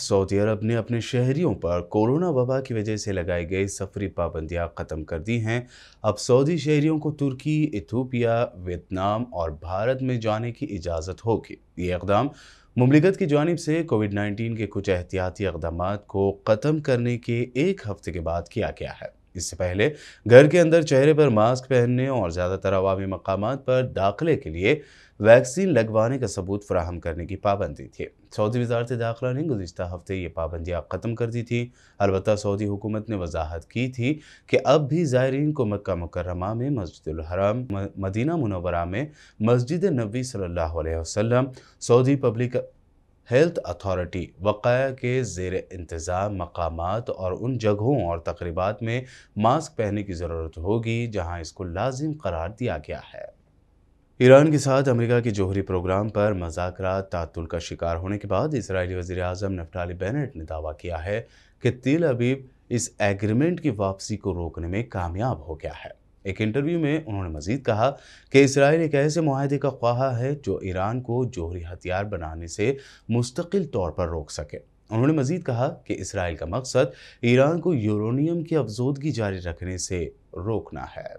Saudi अरब ने अपने शहरियों पर कोरोना वबा की वजह से लगाई गई सफरी पाबंदियां ख़त्म कर दी हैं अब सऊदी शहरियों को तुर्की इथोपिया वियतनाम और भारत में जाने की इजाज़त होगी ये इकदाम ममलिकत की जानब से कोविड नाइन्टीन के कुछ एहतियाती इकदाम को ख़त्म करने के एक हफ्ते के बाद किया गया है इससे पहले घर के अंदर चेहरे पर मास्क पहनने और ज़्यादातर अवामी मकाम पर दाखिले के लिए वैक्सीन लगवाने का सबूत फ्राहम करने की पाबंदी थी सऊदी वजारत दाखिला ने गुजशत हफ्ते ये पाबंदियाँ ख़त्म कर दी थी अलबत् सऊदी हुकूमत ने वजाहत की थी कि अब भी ज़ायरीन को मक्का मुकरमा में मस्जिद मदीना मुनवरा में मस्जिद नबी सल्ला वसम सऊदी पब्लिक हेल्थ अथॉरिटी वक़ाया के जेर इंतज़ाम मकाम और उन जगहों और तकरीबा में मास्क पहनने की ज़रूरत होगी जहाँ इसको लाजिम करार दिया गया है ईरान के साथ अमेरिका के जोहरी प्रोग्राम पर मजाक तातुल का शिकार होने के बाद इसराइली वजी अजम नफ्टाली बेनेट ने दावा किया है कि तिल अबीब इस एग्रीमेंट की वापसी को रोकने में कामयाब हो गया है एक इंटरव्यू में उन्होंने मजीद कहा कि इसराइल एक ऐसे माहदे का ख्वाहा है जो ईरान को जोहरी हथियार बनाने से मुस्तकिल तौर पर रोक सके उन्होंने मजीद कहा कि इसराइल का मकसद ईरान को यूरोनियम की अफजोदगी जारी रखने से रोकना है